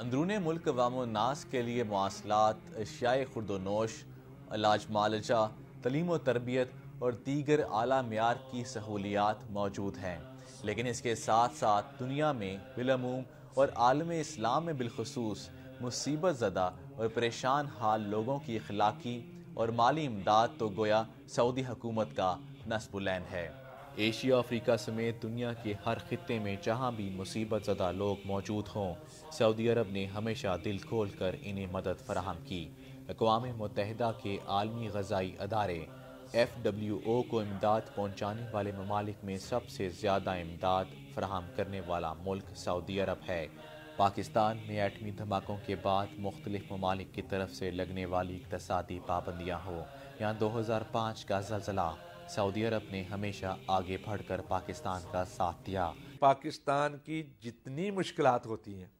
अंदरून मुल्क नास के लिए मवासलात एशियाई खुरदोनोश इलाज मालजा तलीम व तरबियत और दीगर अली मैार की सहूलियात मौजूद हैं लेकिन इसके साथ साथ दुनिया में बिलमूम और आलम इस्लाम में बिलखसूस मुसीबत ज़दा और परेशान हाल लोगों की अखलाकी और माली इमदाद तो गोया सऊदी हकूमत का नसबुलैन है एशिया अफ्रीका समेत दुनिया के हर खत्े में जहाँ भी मुसीबत ज़दा लोग मौजूद हों सऊदी अरब ने हमेशा दिल खोल कर इन्हें मदद फराहम की अकवा मुतहदा के आलमी गजाई अदारे एफ डब्ल्यू ओ को इमदाद पहुँचाने वाले ममालिक में सबसे ज़्यादा इमदाद फराहम करने वाला मुल्क सऊदी अरब है पाकिस्तान में एटमी धमाकों के बाद मुख्तलिफ ममालिक की तरफ से लगने वाली इकतदी पाबंदियाँ हों यहाँ दो हज़ार पाँच का जल्जला सऊदी अरब ने हमेशा आगे बढ़कर पाकिस्तान का साथ दिया पाकिस्तान की जितनी मुश्किल होती हैं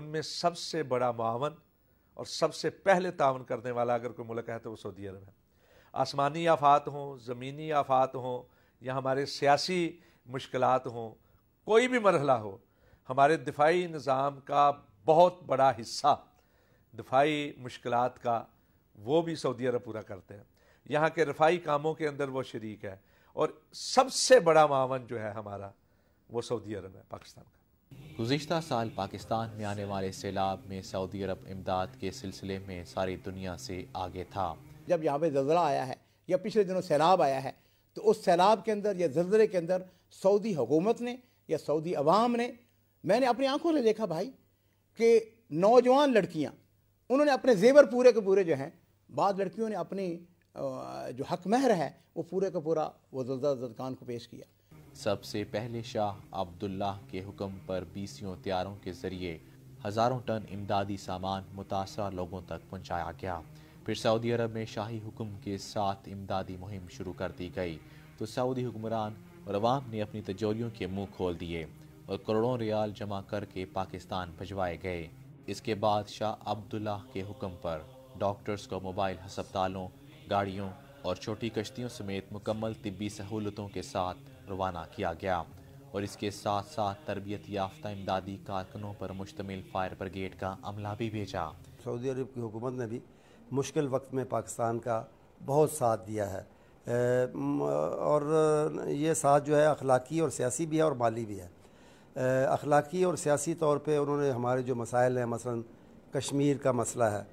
उनमें सबसे बड़ा मावन और सबसे पहले तावन करने वाला अगर कोई मुल्क है तो वो सऊदी अरब है आसमानी आफात हों ज़मीनी आफात हों या हमारे सियासी मुश्किल हों कोई भी मरहला हो हमारे दिफाई निज़ाम का बहुत बड़ा हिस्सा दिफाई मुश्किल का वो भी सऊदी अरब पूरा करते हैं यहाँ के रफाई कामों के अंदर वो शरीक है और सबसे बड़ा मावन जो है हमारा वो सऊदी अरब है पाकिस्तान का गुज्त साल पाकिस्तान में आने वाले सैलाब में सऊदी अरब इमदाद के सिलसिले में सारी दुनिया से आगे था जब यहाँ पे जल्जला आया है या पिछले दिनों सैलाब आया है तो उस सैलाब के अंदर या जल्जले के अंदर सऊदी हुकूमत ने या सऊदी अवाम ने मैंने अपनी आंखों से देखा भाई कि नौजवान लड़कियाँ उन्होंने अपने जेवर पूरे के पूरे जो हैं बाद लड़कियों ने अपनी जो हक महर है वो पूरे का पूरा वो जदा को पेश किया सबसे पहले शाह अब्दुल्ला के हुक्म पर बीसियों त्यारों के ज़रिए हज़ारों टन इमदादी सामान मुतासर लोगों तक पहुँचाया गया फिर सऊदी अरब में शाही हुक्म के साथ इमदादी मुहिम शुरू कर दी गई तो सऊदी हुक्मरान और अवाम ने अपनी तजोरियों के मुँह खोल दिए और करोड़ों रियाल जमा करके पाकिस्तान भिजवाए गए इसके बाद शाह अब्दुल्ला के हुक्म पर डॉक्टर्स को मोबाइल हस्पतालों गाड़ियों और छोटी कश्तियों समेत मुकम्मल तिबी सहूलतों के साथ रवाना किया गया और इसके साथ साथ तरबियत याफ्ता इमदादी कारकनों पर मुश्तमिल फायर ब्रिगेड का अमला भी भेजा सऊदी अरब की हुकूमत ने भी मुश्किल वक्त में पाकिस्तान का बहुत साथ दिया है और ये साथ जो है अखलाकी और सियासी भी है और माली भी है अखलाकी और सियासी तौर पे उन्होंने हमारे जो मसाइल हैं मसलन कश्मीर का मसला है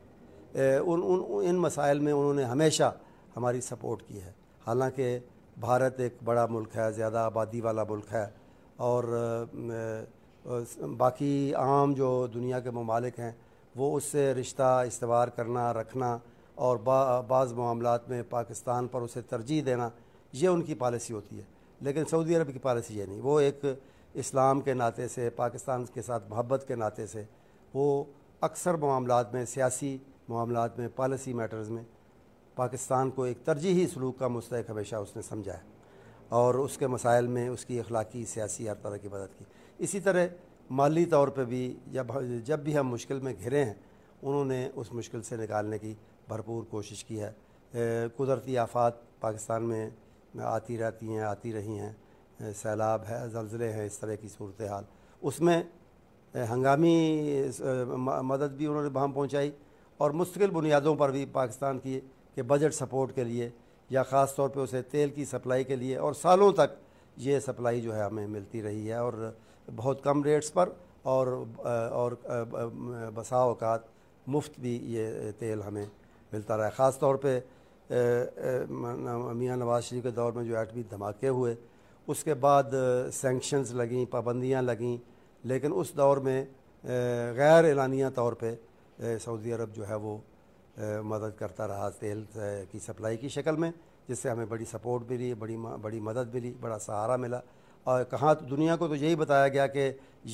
उन उन इन मसाइल में उन्होंने हमेशा हमारी सपोर्ट की है हालांकि भारत एक बड़ा मुल्क है ज़्यादा आबादी वाला मुल्क है और बाकी आम जो दुनिया के ममालिक हैं वो उससे रिश्ता इस्तवार करना रखना और बाज़ मामलों में पाकिस्तान पर उसे तरजीह देना ये उनकी पॉलिसी होती है लेकिन सऊदी अरब की पॉलिसी ये नहीं वो एक इस्लाम के नाते से पाकिस्तान के साथ मोहब्बत के नाते से वो अक्सर मामलों में सियासी मामला में पॉलिसी मैटर्स में पाकिस्तान को एक तरजीही सलूक का मुस्तक हमेशा उसने समझा और उसके मसाइल में उसकी अखलाकी सियासी हर तरह की मदद की इसी तरह माली तौर पर भी जब जब भी हम मुश्किल में घिरे हैं उन्होंने उस मुश्किल से निकालने की भरपूर कोशिश की है कुदरती आफात पाकिस्तान में आती रहती हैं आती रही हैं सैलाब है जलजिले हैं इस तरह की सूरत हाल उसमें हंगामी मदद भी उन्होंने वहाँ पहुँचाई और मुश्किल बुनियादों पर भी पाकिस्तान की के बजट सपोर्ट के लिए या ख़ास तौर पर उसे तेल की सप्लाई के लिए और सालों तक ये सप्लाई जो है हमें मिलती रही है और बहुत कम रेट्स पर और और बसा अवत मुफ्त भी ये तेल हमें मिलता रहा है ख़ास तौर पर मियाँ नवाज शरीफ के दौर में जो एटमी धमाके हुए उसके बाद सेंक्शंस लगें पाबंदियाँ लगें लेकिन उस दौर में गैर एलानिया तौर पर सऊदी अरब जो है वो मदद करता रहा तेल की सप्लाई की शक्ल में जिससे हमें बड़ी सपोर्ट मिली बड़ी बड़ी मदद मिली बड़ा सहारा मिला और कहाँ तो दुनिया को तो यही बताया गया कि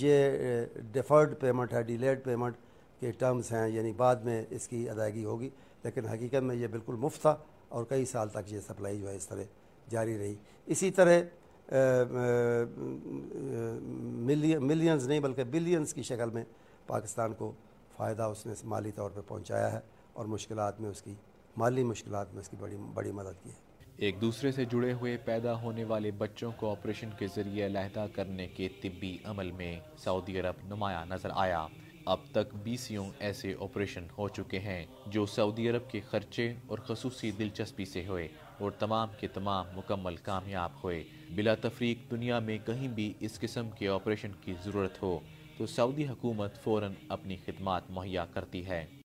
ये डिफ़र्ड पेमेंट है डिलेड पेमेंट के टर्म्स हैं यानी बाद में इसकी अदायगी होगी लेकिन हकीकत में ये बिल्कुल मुफ्त था और कई साल तक ये सप्लाई जो है इस तरह जारी रही इसी तरह मिलियंस नहीं बल्कि बिलियंस की शक्ल में पाकिस्तान को फ़ायदा उसने माली तौर पर पहुँचाया है और मुश्किल में उसकी माली मुश्किल में उसकी बड़ी बड़ी मदद की है एक दूसरे से जुड़े हुए पैदा होने वाले बच्चों को ऑपरेशन के ज़रिए अलहदा करने के तिब्बी अमल में सऊदी अरब नुमाया नज़र आया अब तक बीसियों ऐसे ऑपरेशन हो चुके हैं जो सऊदी अरब के खर्चे और खसूसी दिलचस्पी से हुए और तमाम के तमाम मुकम्मल कामयाब हुए बिला तफरीक दुनिया में कहीं भी इस किस्म के ऑपरेशन की ज़रूरत हो সৌদি হুকুমত ফোরান অপনি খিদমাত মুহিয়া কারতি হ্যায়